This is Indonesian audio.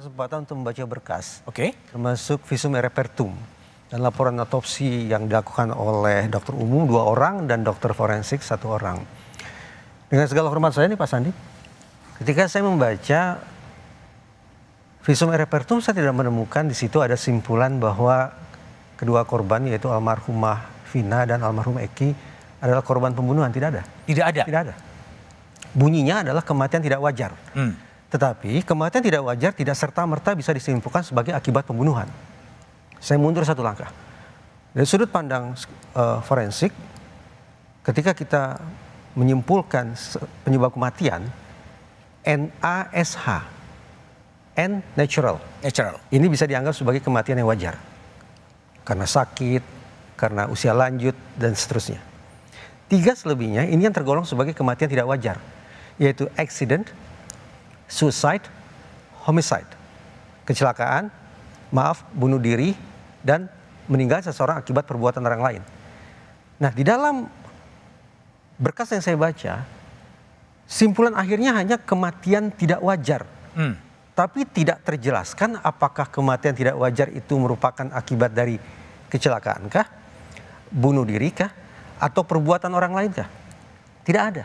kesempatan untuk membaca berkas. Oke. Okay. Termasuk visum e repertum dan laporan otopsi yang dilakukan oleh dokter umum dua orang dan dokter forensik satu orang. Dengan segala hormat saya nih Pak Sandi, ketika saya membaca visum e repertum saya tidak menemukan di situ ada simpulan bahwa kedua korban yaitu almarhumah Vina dan almarhum Eki adalah korban pembunuhan tidak ada. Tidak ada. Tidak ada. Bunyinya adalah kematian tidak wajar. Hmm tetapi kematian tidak wajar tidak serta-merta bisa disimpulkan sebagai akibat pembunuhan. Saya mundur satu langkah. Dari sudut pandang uh, forensik, ketika kita menyimpulkan penyebab kematian, NASH, N natural. Natural. Ini bisa dianggap sebagai kematian yang wajar. Karena sakit, karena usia lanjut, dan seterusnya. Tiga selebihnya ini yang tergolong sebagai kematian tidak wajar, yaitu accident, suicide, homicide, kecelakaan, maaf, bunuh diri, dan meninggal seseorang akibat perbuatan orang lain. Nah, di dalam berkas yang saya baca, simpulan akhirnya hanya kematian tidak wajar. Hmm. Tapi tidak terjelaskan apakah kematian tidak wajar itu merupakan akibat dari kecelakaan kah, bunuh diri kah, atau perbuatan orang lain kah? Tidak ada.